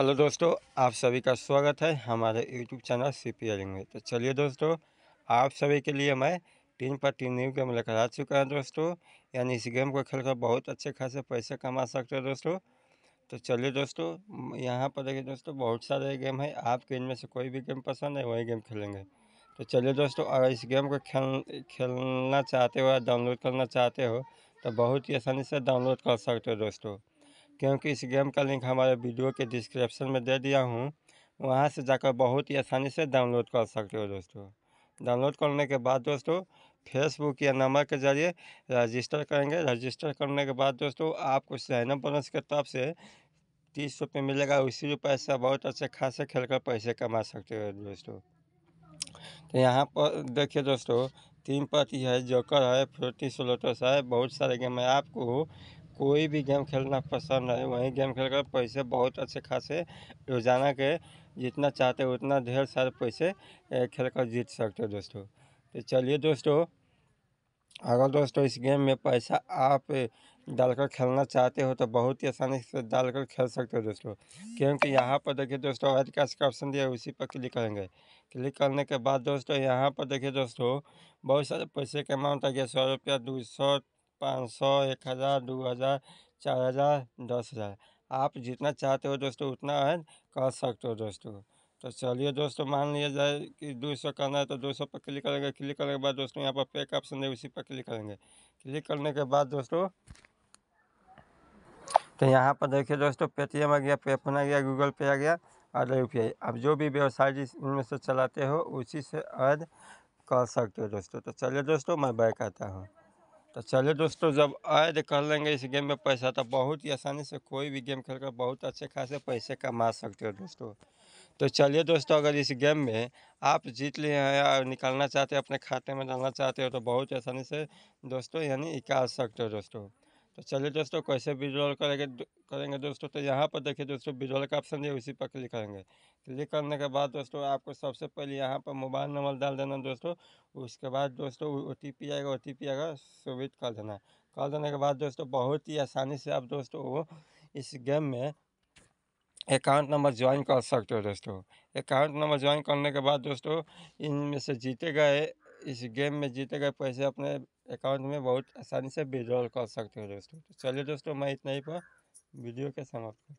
hello दोस्तों आप सभी का स्वागत है हमारे यूट्यूब चैनल सी पी एलिंग में तो चलिए दोस्तों आप सभी के लिए मैं तीन पर तीन न्यू गेम लेकर आ चुका है दोस्तों यानी इस गेम को खेलकर बहुत अच्छे खासे पैसे कमा सकते हो दोस्तों तो चलिए दोस्तों यहाँ पर देखिए दोस्तों बहुत सारे गेम हैं आपके इनमें से कोई भी गेम पसंद है वही गेम खेलेंगे तो चलिए दोस्तों अगर इस गेम को खेल खेलना चाहते हो या डाउनलोड करना चाहते हो तो बहुत ही आसानी से डाउनलोड कर सकते हो दोस्तों क्योंकि इस गेम का लिंक हमारे वीडियो के डिस्क्रिप्शन में दे दिया हूँ वहाँ से जाकर बहुत ही आसानी से डाउनलोड कर सकते हो दोस्तों डाउनलोड करने के बाद दोस्तों फेसबुक या नंबर के जरिए रजिस्टर करेंगे रजिस्टर करने के बाद दोस्तों आपको साइनअप बोनस के तरफ से तीस रुपये मिलेगा उसी रुपये से बहुत अच्छे खासे खेल कर पैसे कमा सकते हो दोस्तों तो यहाँ पर देखिए दोस्तों तीन पति है जोकर है फ्रोटी सोलोटोस है बहुत सारे गेम है आपको कोई भी गेम खेलना पसंद है वही गेम खेल कर पैसे बहुत अच्छे खासे रोज़ाना के जितना चाहते हो उतना ढेर सारे पैसे खेल कर जीत सकते हो दोस्तों तो चलिए दोस्तों अगर दोस्तों इस गेम में पैसा आप डालकर खेलना चाहते हो तो बहुत ही आसानी से डालकर खेल सकते हो दोस्तों क्योंकि यहाँ पर देखिए दोस्तों आज कैश का ऑप्शन दिया उसी पर क्लिक करेंगे क्लिक करने के बाद दोस्तों यहाँ पर देखिए दोस्तों बहुत सारे पैसे के अमाउंट आ गया सौ रुपया दो सौ पाँच सौ एक हज़ार दो हज़ार चार हज़ार दस हज़ार आप जितना चाहते हो दोस्तों उतना है कर सकते हो दोस्तों तो चलिए दोस्तों मान लिया जाए कि दो सौ करना है तो दो सौ पर क्लिक करेंगे क्लिक करने के बाद दोस्तों यहाँ पर पैक ऑप्शन है उसी पर क्लिक करेंगे क्लिक करने के बाद दोस्तों तो यहाँ पर देखिए दोस्तों पेटीएम आ गया पेफोन आ गया गूगल पे आ गया और यू पी आई अब जो भी व्यवसाय जिस इनमें से चलाते हो उसी से ऐड कर सकते हो दोस्तों तो चलिए दोस्तों मैं बैक आता हूँ तो अच्छा, चलिए दोस्तों जब ऐड तो कर लेंगे इस गेम में पैसा तो बहुत ही आसानी से कोई भी गेम खेलकर बहुत अच्छे खासे पैसे कमा सकते हो दोस्तों तो चलिए दोस्तों अगर इस गेम में आप जीत लिए हैं और निकालना चाहते हो अपने खाते में डालना चाहते हो तो बहुत आसानी से दोस्तों यानी निकाल सकते हो दोस्तों तो चलिए दोस्तों कैसे विड्रॉल करेंगे करेंगे दोस्तों तो यहाँ पर देखिए दोस्तों विड्रॉल का ऑप्शन है उसी पर क्लिक करेंगे क्लिक करने के बाद दोस्तों आपको सबसे पहले यहाँ पर मोबाइल नंबर डाल देना दोस्तों उसके बाद दोस्तों ओ टी पी आएगा ओ टी पी आएगा सुविध कर देना कर देने के बाद दोस्तों बहुत ही आसानी से आप दोस्तों वो इस गेम में अकाउंट नंबर ज्वाइन कर सकते हो दोस्तों अकाउंट नंबर ज्वाइन करने के बाद दोस्तों इनमें से जीते गए इस गेम में जीते गए पैसे अपने अकाउंट में बहुत आसानी से विड्रॉल कर सकते हो दोस्तों तो चलिए दोस्तों मैं इतना ही पर वीडियो के समाप्त